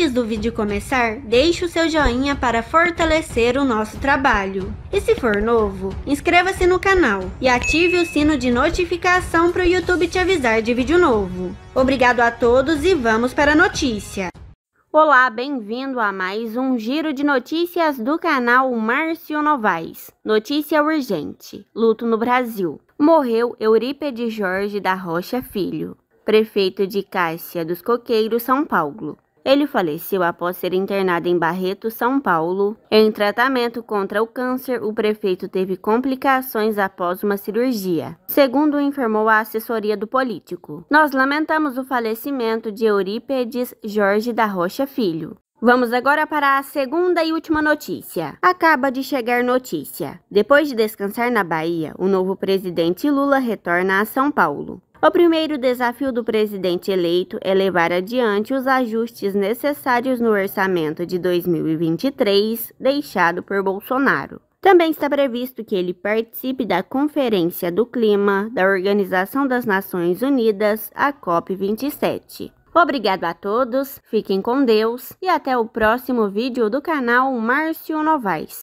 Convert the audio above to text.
Antes do vídeo começar, deixe o seu joinha para fortalecer o nosso trabalho. E se for novo, inscreva-se no canal e ative o sino de notificação para o YouTube te avisar de vídeo novo. Obrigado a todos e vamos para a notícia. Olá, bem-vindo a mais um giro de notícias do canal Márcio Novaes. Notícia urgente: luto no Brasil. Morreu Eurípedes Jorge da Rocha Filho, prefeito de Cássia dos Coqueiros, São Paulo. Ele faleceu após ser internado em Barreto, São Paulo. Em tratamento contra o câncer, o prefeito teve complicações após uma cirurgia, segundo informou a assessoria do político. Nós lamentamos o falecimento de Eurípedes Jorge da Rocha Filho. Vamos agora para a segunda e última notícia. Acaba de chegar notícia. Depois de descansar na Bahia, o novo presidente Lula retorna a São Paulo. O primeiro desafio do presidente eleito é levar adiante os ajustes necessários no orçamento de 2023 deixado por Bolsonaro. Também está previsto que ele participe da Conferência do Clima da Organização das Nações Unidas, a COP27. Obrigado a todos, fiquem com Deus e até o próximo vídeo do canal Márcio Novaes.